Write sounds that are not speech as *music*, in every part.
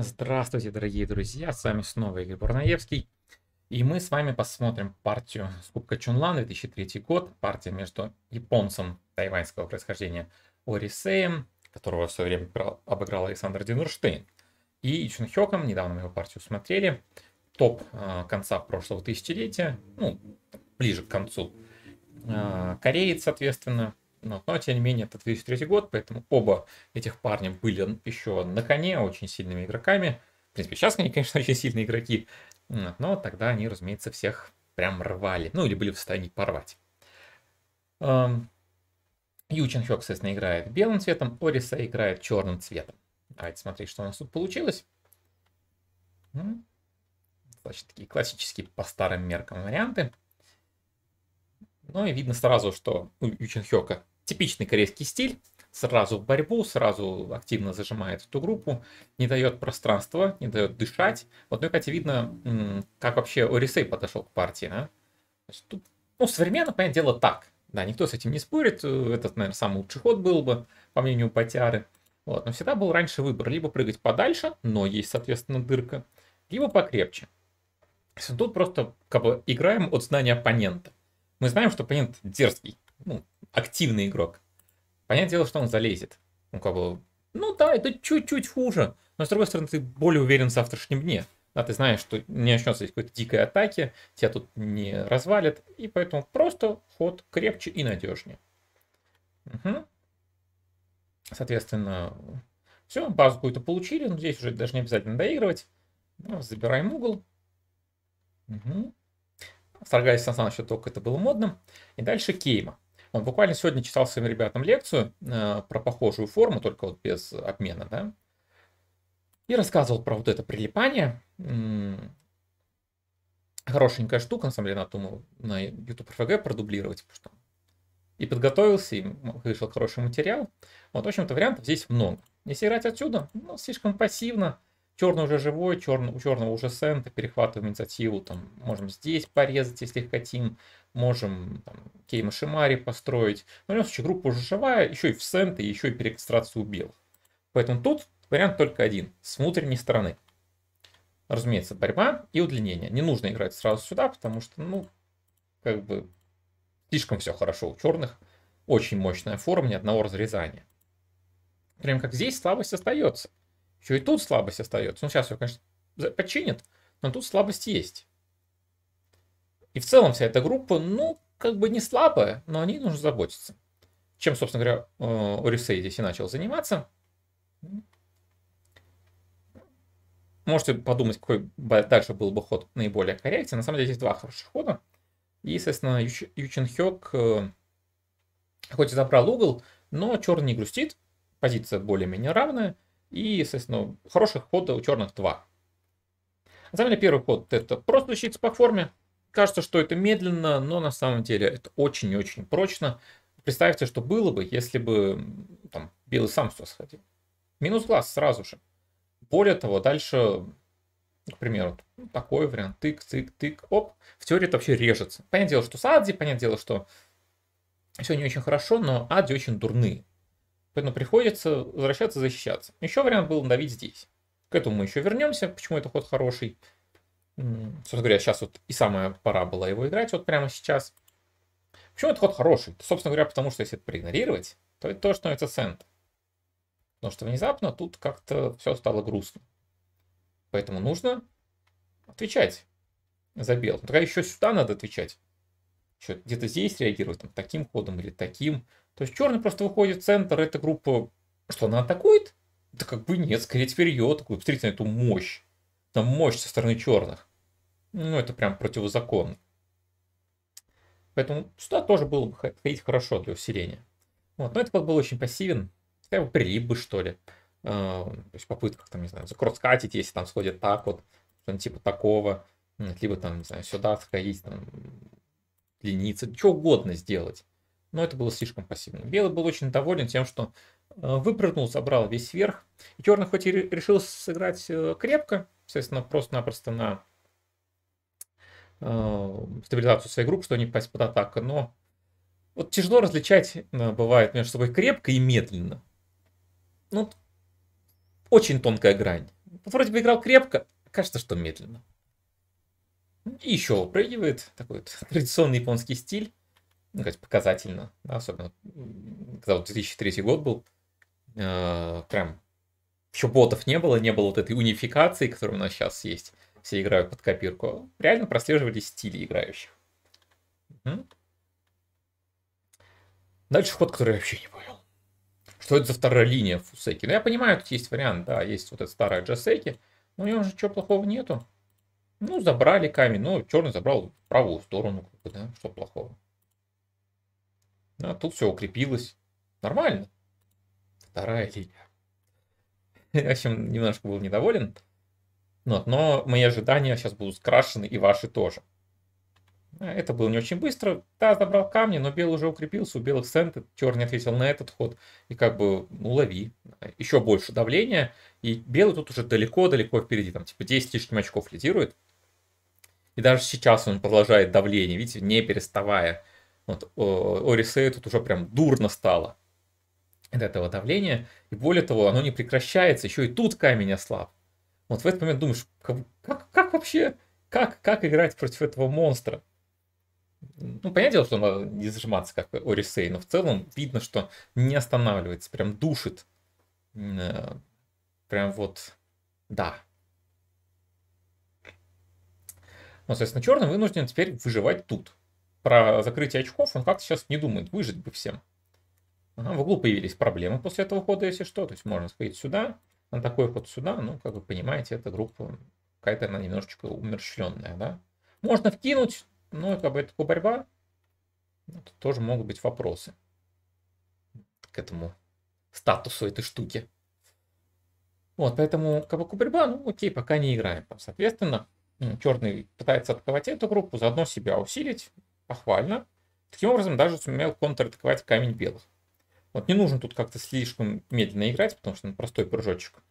Здравствуйте, дорогие друзья, с вами снова Игорь Бурнаевский. И мы с вами посмотрим партию с Кубка Чунлан 2003 год, партия между японцем тайваньского происхождения Орисеем, которого в свое время обыграл Александр Динурштейн, и Чун Хёком, недавно мы его партию смотрели, топ а, конца прошлого тысячелетия, ну, ближе к концу. Э, кореец, соответственно, но, но, тем не менее, это 2003 год, поэтому оба этих парня были еще на коне, очень сильными игроками. В принципе, сейчас они, конечно, *laughs* очень сильные игроки, но тогда они, разумеется, всех прям рвали, ну или были в состоянии порвать. Ючин Хёк, соответственно, играет белым цветом, Ориса играет черным цветом. Давайте смотреть, что у нас тут получилось. Значит, ну, такие классические по старым меркам варианты. Ну и видно сразу, что у ну, Ючин типичный корейский стиль. Сразу в борьбу, сразу активно зажимает эту группу, не дает пространства, не дает дышать. Вот, ну кстати, видно, как вообще Орисей подошел к партии. Да? Есть, тут, ну, современно, понятное дело, так. Да, никто с этим не спорит. Этот, наверное, самый лучший ход был бы, по мнению Патиары. Вот, но всегда был раньше выбор. Либо прыгать подальше, но есть, соответственно, дырка, либо покрепче. Тут просто как бы играем от знания оппонента. Мы знаем, что оппонент дерзкий, ну, активный игрок. Понятное дело, что он залезет. Ну, как бы, ну да, это чуть-чуть хуже. Но, с другой стороны, ты более уверен в завтрашнем дне. Да, ты знаешь, что не начнется какой-то дикой атаки, тебя тут не развалит, и поэтому просто ход крепче и надежнее. Угу. Соответственно, все, базу какую-то получили, но здесь уже даже не обязательно доигрывать. Ну, забираем угол. Угу. В Старгайзе Сансанович только это было модным. И дальше Кейма. Он буквально сегодня читал своим ребятам лекцию э, про похожую форму, только вот без обмена, да. И рассказывал про вот это прилипание. Хорошенькая штука, на самом деле, надо, думаю, на YouTube FG продублировать, потому что и подготовился, и вышел хороший материал. Вот, в общем-то, вариантов здесь много. Если играть отсюда, ну, слишком пассивно, Черный уже живой, черный, у черного уже сента, перехватываем инициативу, там, можем здесь порезать, если хотим, можем там, Кейма Шимари построить. Но в любом случае группа уже живая, еще и в сента, еще и перекастрацию убил, Поэтому тут вариант только один, с внутренней стороны. Разумеется, борьба и удлинение. Не нужно играть сразу сюда, потому что, ну, как бы, слишком все хорошо у черных. Очень мощная форма, ни одного разрезания. Прям как здесь слабость остается. Еще и тут слабость остается. Ну, сейчас ее, конечно, починят, но тут слабость есть. И в целом вся эта группа, ну, как бы не слабая, но о ней нужно заботиться. Чем, собственно говоря, Орисей э, здесь и начал заниматься. Можете подумать, какой дальше был бы ход наиболее корректен. На самом деле здесь два хороших хода. И, соответственно, Ючин Хёк э, хоть и забрал угол, но черный не грустит. Позиция более-менее равная. И, соответственно, хороших ходов у черных два. На самом деле первый ход это просто защита по форме. Кажется, что это медленно, но на самом деле это очень и очень прочно. Представьте, что было бы, если бы там, белый сам сюда сходил. Минус глаз сразу же. Более того, дальше, к примеру, такой вариант. Тык, тык, тык, оп. В теории это вообще режется. Понятное дело, что с Адзи, понятное дело, что все не очень хорошо, но Адзи очень дурные. Поэтому приходится возвращаться, защищаться. Еще вариант был давить здесь. К этому мы еще вернемся, почему это ход хороший. Собственно говоря, сейчас вот и самая пора была его играть, вот прямо сейчас. Почему этот ход хороший? Собственно говоря, потому что если это проигнорировать, то это то, что это центр. Потому что внезапно тут как-то все стало грустно. Поэтому нужно отвечать за белых. Но тогда еще сюда надо отвечать. Еще где-то здесь реагировать, там, таким ходом или таким. То есть черный просто выходит в центр, эта группа, что она атакует? Да как бы нет, скорее теперь ее атакует. Посмотрите на эту мощь. Там мощь со стороны черных. Ну, это прям противозаконно. Поэтому сюда тоже было бы ходить хорошо для усиления. Вот, но этот был очень пассивен. Хотя бы прилип бы, что ли. Э, то есть попытках, там, не знаю, закроскатить, если там сходит так вот, что типа такого. Либо там, не знаю, сюда сходить, там, лениться, что угодно сделать но это было слишком пассивно. Белый был очень доволен тем, что э, выпрыгнул, забрал весь верх. И черный хоть и решил сыграть э, крепко, соответственно, просто-напросто на э, стабилизацию своей группы, что они попасть под атаку, но вот тяжело различать бывает между собой крепко и медленно. Ну, очень тонкая грань. Вроде бы играл крепко, кажется, что медленно. И еще упрыгивает, такой вот *laughs* традиционный японский стиль ну, то есть показательно, да, особенно когда вот 2003 год был, э, прям еще ботов не было, не было вот этой унификации, которая у нас сейчас есть, все играют под копирку, реально прослеживали стили играющих. Угу. Дальше ход, который я вообще не понял. Что это за вторая линия Фусеки? Ну, я понимаю, тут есть вариант, да, есть вот эта старая Джасеки, но у нее уже ничего плохого нету. Ну, забрали камень, ну, черный забрал правую сторону, да, что плохого. А тут все укрепилось. Нормально. Вторая линия. *laughs* В общем, немножко был недоволен. Ну вот, но мои ожидания сейчас будут скрашены, и ваши тоже. А, это было не очень быстро. Да, забрал камни, но белый уже укрепился, у белых центр, черный ответил на этот ход. И как бы, ну, лови. Еще больше давления, и белый тут уже далеко-далеко впереди, там типа 10 тысяч очков лидирует. И даже сейчас он продолжает давление, видите, не переставая. Вот, Орисею тут уже прям дурно стало от этого давления. И более того, оно не прекращается, еще и тут камень ослаб. Вот в этот момент думаешь, как, как, как вообще, как, как играть против этого монстра? Ну, понятное дело, что надо не зажиматься, как Орисей, но в целом видно, что не останавливается, прям душит. Э, прям вот, да. Ну, соответственно, черный вынужден теперь выживать тут про закрытие очков он как-то сейчас не думает, выжить бы всем. Ага, в углу появились проблемы после этого хода, если что. То есть можно сходить сюда, на такой ход сюда. Ну, как вы понимаете, эта группа какая-то она немножечко умерщвленная, да. Можно вкинуть, но как бы это борьба. Ну, тут тоже могут быть вопросы к этому статусу этой штуки. Вот, поэтому как бы куберба ну окей, пока не играем. Соответственно, черный пытается отковать эту группу, заодно себя усилить похвально. Таким образом, даже сумел контратаковать камень белых. Вот не нужно тут как-то слишком медленно играть, потому что он простой прыжочек.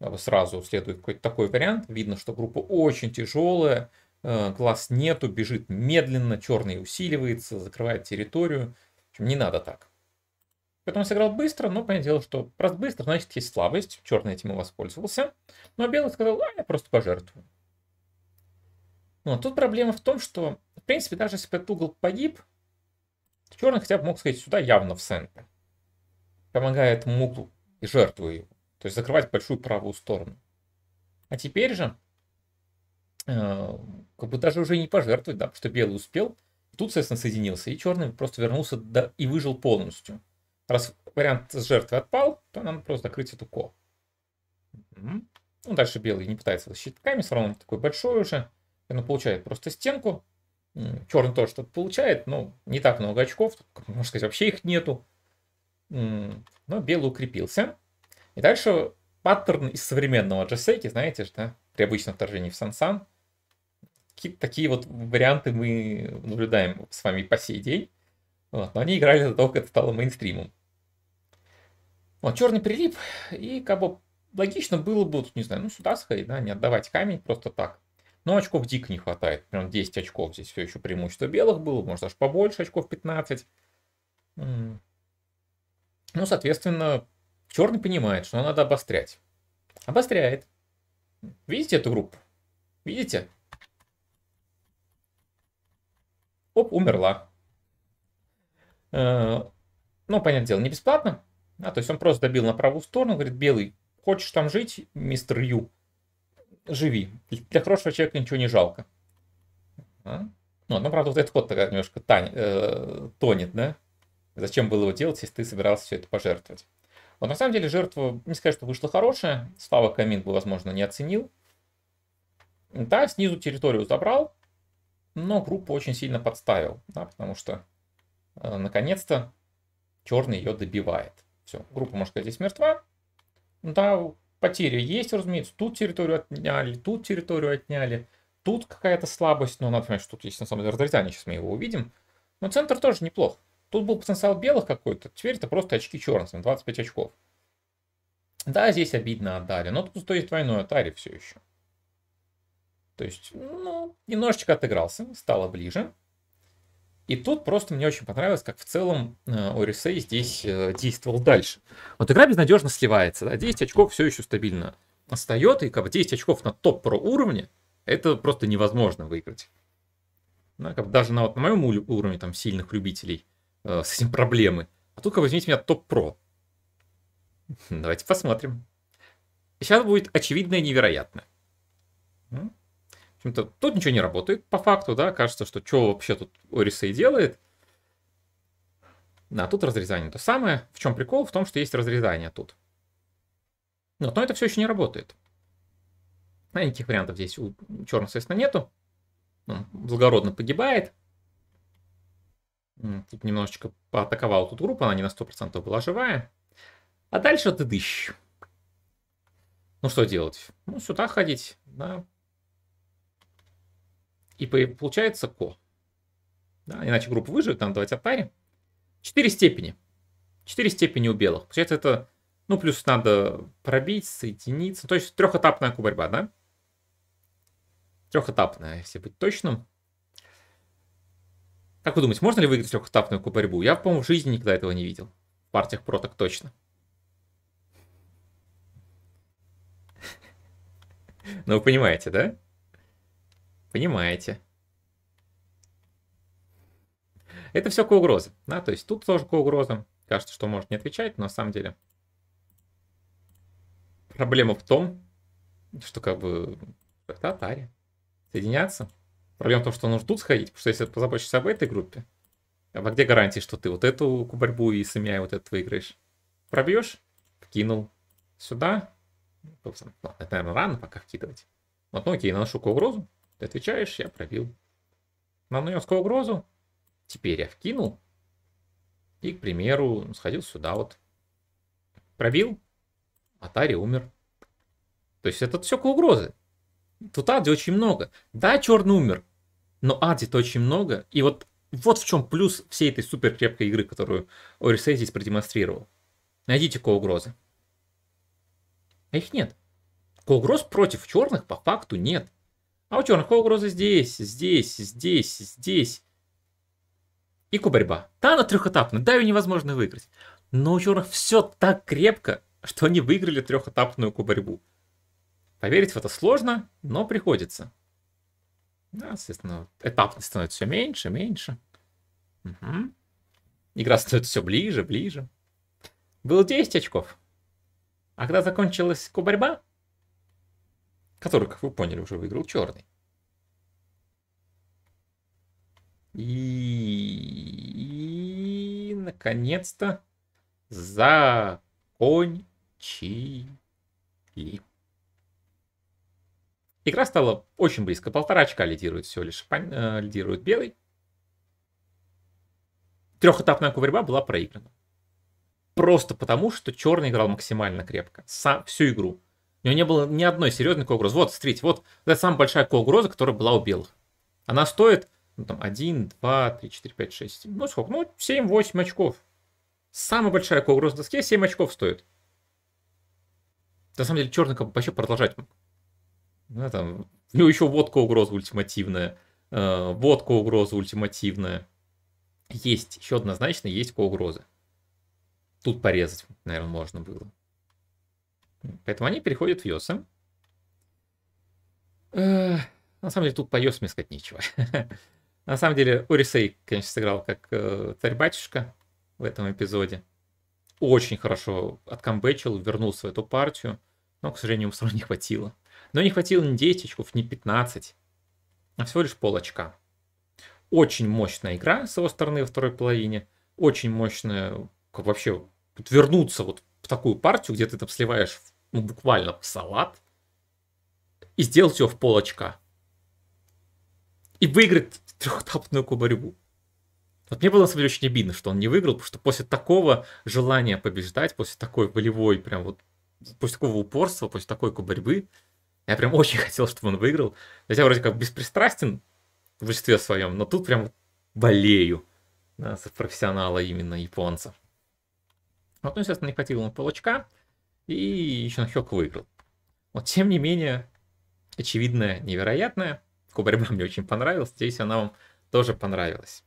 А сразу следует какой-то такой вариант. Видно, что группа очень тяжелая, э, глаз нету, бежит медленно, черный усиливается, закрывает территорию. В общем, не надо так. Поэтому сыграл быстро, но понятное дело, что раз быстро, значит есть слабость. Черный этим и воспользовался. Но белый сказал, а я просто пожертвую. Но ну, а тут проблема в том, что, в принципе, даже если бы этот угол погиб, черный хотя бы мог сказать сюда явно в центр. Помогая этому углу и жертвуя его. То есть закрывать большую правую сторону. А теперь же, э, как бы даже уже не пожертвовать, да, потому что белый успел. Тут, соответственно, соединился, и черный просто вернулся до, и выжил полностью. Раз вариант с жертвой отпал, то нам просто закрыть эту ко. Ну, дальше белый не пытается защитить камень, все равно он такой большой уже. Она получает просто стенку. Черный тоже что-то получает, но не так много очков. *laughs* Можно сказать, вообще их нету. Но белый укрепился. И дальше паттерн из современного джесейки, знаете что при обычном вторжении в Сансан. такие вот варианты мы наблюдаем с вами по сей день. Вот, но они играли до того, как это стало мейнстримом. Вот, черный прилип, и как бы логично было бы, не знаю, ну сюда сходить, да, не отдавать камень просто так. Но очков дико не хватает. Прям 10 очков здесь все еще преимущество белых было. Может, даже побольше очков 15. Ну, соответственно, черный понимает, что надо обострять. Обостряет. Видите эту группу? Видите? Оп, умерла. Ну, понятное дело, не бесплатно. А, то есть он просто добил на правую сторону, говорит, белый, хочешь там жить, мистер Ю? живи. Для хорошего человека ничего не жалко. А? Ну, ну, правда, вот этот ход такая немножко тань, э, тонет, да? Зачем было его делать, если ты собирался все это пожертвовать? Вот на самом деле жертва, не сказать, что вышла хорошая. Слава Камин бы, возможно, не оценил. Да, снизу территорию забрал, но группу очень сильно подставил, да, потому что, э, наконец-то, черный ее добивает. Все, группа, можно сказать, здесь мертва. Да, потери есть, разумеется, тут территорию отняли, тут территорию отняли, тут какая-то слабость, но ну, надо понимать, что тут есть на самом деле разрезание, сейчас мы его увидим. Но центр тоже неплох. Тут был потенциал белых какой-то, теперь это просто очки черных, 25 очков. Да, здесь обидно отдали, но тут стоит двойной Атари все еще. То есть, ну, немножечко отыгрался, стало ближе. И тут просто мне очень понравилось, как в целом Орисей э, здесь э, действовал дальше. Вот игра безнадежно сливается, да, 10 очков все еще стабильно остается, и как бы 10 очков на топ-про уровне, это просто невозможно выиграть. Да, как бы даже на, вот, на моем уровне там сильных любителей э, с этим проблемы. А тут, как возьмите меня, топ-про. Давайте посмотрим. Сейчас будет очевидное невероятное общем-то, тут ничего не работает по факту, да, кажется, что что вообще тут Orisei делает. А тут разрезание то самое. В чем прикол? В том, что есть разрезание тут. Но но это все еще не работает. А никаких вариантов здесь у черных, соответственно, нету. Он благородно погибает. Тут немножечко поатаковал тут группа, она не на 100% была живая. А дальше ты дыщ. Ну что делать? Ну, сюда ходить, да, и получается ко. Да, иначе группа выживет, надо давать отпаре. Четыре степени. Четыре степени у белых. Получается, это, ну, плюс надо пробить, соединиться. То есть трехэтапная борьба, да? Трехэтапная, если быть точным. Как вы думаете, можно ли выиграть трехэтапную борьбу? Я, по-моему, в жизни никогда этого не видел. В партиях про так точно. Ну, вы понимаете, да? Понимаете. Это все к угрозам. Да? То есть тут тоже к угрозам. Кажется, что может не отвечать, но на самом деле проблема в том, что как бы это Атари. Соединяться. Проблема в том, что нужно тут сходить, потому что если ты позаботишься об этой группе, а где гарантии, что ты вот эту борьбу и семья и вот этот выиграешь? Пробьешь, кинул сюда. Ну, ну, это, наверное, рано пока вкидывать. Вот, ну окей, наношу угрозу. Ты отвечаешь, я пробил. Нам нанес угрозу. Теперь я вкинул. И, к примеру, сходил сюда вот. Пробил. Атари умер. То есть это все к угрозы. Тут Ади очень много. Да, черный умер. Но Ади-то очень много. И вот, вот в чем плюс всей этой супер крепкой игры, которую Орисей здесь продемонстрировал. Найдите ко-угрозы. А их нет. Ко-угроз против черных по факту нет. А у черных угроза здесь, здесь, здесь, здесь. И кубарьба. Та она трехэтапная, да, ее невозможно выиграть. Но у черных все так крепко, что они выиграли трехэтапную кубарьбу. Поверить в это сложно, но приходится. Да, соответственно, этапность становится все меньше, меньше. Угу. Игра становится все ближе, ближе. Было 10 очков. А когда закончилась кубарьба, который, как вы поняли, уже выиграл черный. И, и наконец-то закончили. Игра стала очень близко. Полтора очка лидирует все лишь э, лидирует белый. Трехэтапная кувырьба была проиграна. Просто потому, что черный играл максимально крепко. Сам, всю игру. У него не было ни одной серьезной коугрозы. Вот, смотрите, вот это самая большая коугроза, которая была у белых. Она стоит ну, там, 1, 2, 3, 4, 5, 6, ну сколько, ну 7-8 очков. Самая большая коугроза в доске 7 очков стоит. На самом деле черный вообще продолжать мог. Ну, там, у него еще водка угроза ультимативная. Э, водка угроза ультимативная. Есть, еще однозначно есть ко угрозы. Тут порезать, наверное, можно было. Поэтому они переходят в Йосы. Э, на самом деле тут по Йосам сказать нечего. *laughs* На самом деле Урисей, конечно, сыграл как э, царь-батюшка в этом эпизоде. Очень хорошо откамбэчил, вернулся в эту партию. Но, к сожалению, ему все равно не хватило. Но не хватило ни 10 очков, ни 15. А всего лишь пол очка. Очень мощная игра с его стороны во второй половине. Очень мощная, как вообще, вернуться вот в такую партию, где ты там сливаешь ну, буквально в салат и сделать его в полочка. И выиграть трехэтапную кубарьбу. Вот мне было, на самом деле, очень обидно, что он не выиграл, потому что после такого желания побеждать, после такой волевой, прям вот, после такого упорства, после такой кубарьбы, я прям очень *laughs* хотел, чтобы он выиграл. Хотя вроде как беспристрастен в большинстве своем, но тут прям болею да, за профессионала именно японца. Вот, ну, естественно, не хватило ему полочка и Ищен Хёк выиграл. Но тем не менее, очевидное, невероятное. Ко-борьба мне очень понравилась, здесь она вам тоже понравилась.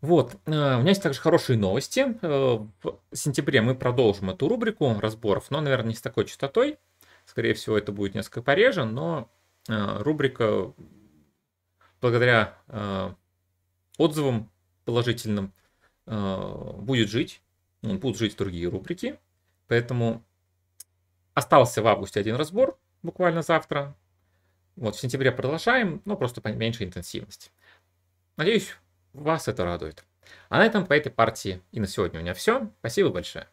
Вот, э, у меня есть также хорошие новости. Э, в сентябре мы продолжим эту рубрику разборов, но, наверное, не с такой частотой. Скорее всего, это будет несколько пореже, но э, рубрика благодаря отзывам положительным будет жить, будут жить другие рубрики. Поэтому остался в августе один разбор, буквально завтра. Вот, в сентябре продолжаем, но просто меньше интенсивности. Надеюсь, вас это радует. А на этом по этой партии и на сегодня у меня все. Спасибо большое.